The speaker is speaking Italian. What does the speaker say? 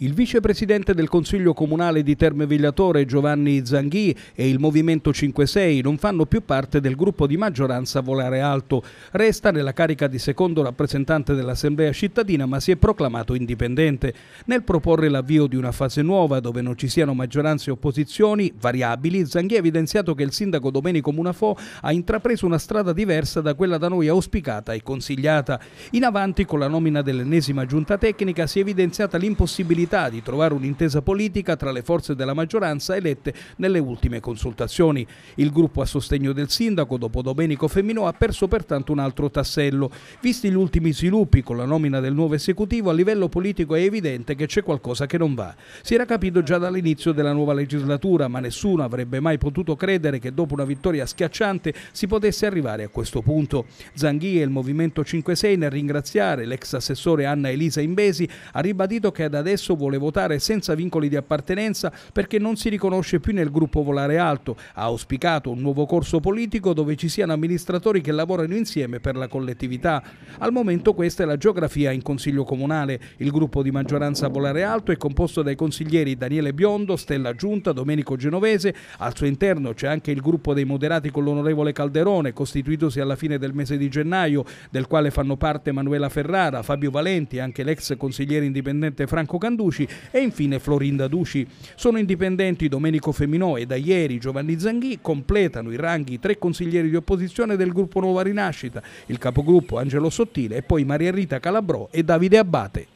Il vicepresidente del Consiglio Comunale di Terme Vigliatore Giovanni Zanghi e il Movimento 5-6 non fanno più parte del gruppo di maggioranza Volare Alto. Resta nella carica di secondo rappresentante dell'Assemblea cittadina ma si è proclamato indipendente. Nel proporre l'avvio di una fase nuova dove non ci siano maggioranze e opposizioni variabili, Zanghi ha evidenziato che il sindaco Domenico Munafò ha intrapreso una strada diversa da quella da noi auspicata e consigliata. In avanti con la nomina dell'ennesima giunta tecnica si è evidenziata l'impossibilità possibilità di trovare un'intesa politica tra le forze della maggioranza elette nelle ultime consultazioni. Il gruppo a sostegno del sindaco, dopo Domenico Femminò, ha perso pertanto un altro tassello. Visti gli ultimi sviluppi con la nomina del nuovo esecutivo, a livello politico è evidente che c'è qualcosa che non va. Si era capito già dall'inizio della nuova legislatura, ma nessuno avrebbe mai potuto credere che dopo una vittoria schiacciante si potesse arrivare a questo punto. Zanghi e il Movimento 5-6 nel ringraziare l'ex assessore Anna Elisa Imbesi ha ribadito che ad adesso vuole votare senza vincoli di appartenenza perché non si riconosce più nel gruppo Volare Alto. Ha auspicato un nuovo corso politico dove ci siano amministratori che lavorano insieme per la collettività. Al momento questa è la geografia in Consiglio Comunale. Il gruppo di maggioranza Volare Alto è composto dai consiglieri Daniele Biondo, Stella Giunta, Domenico Genovese. Al suo interno c'è anche il gruppo dei moderati con l'onorevole Calderone, costituitosi alla fine del mese di gennaio, del quale fanno parte Manuela Ferrara, Fabio Valenti, anche l'ex consigliere indipendente Franco Candu Duci e infine Florinda Duci. Sono indipendenti Domenico Feminò e da ieri Giovanni Zanghi completano i ranghi tre consiglieri di opposizione del gruppo Nuova Rinascita, il capogruppo Angelo Sottile e poi Maria Rita Calabrò e Davide Abbate.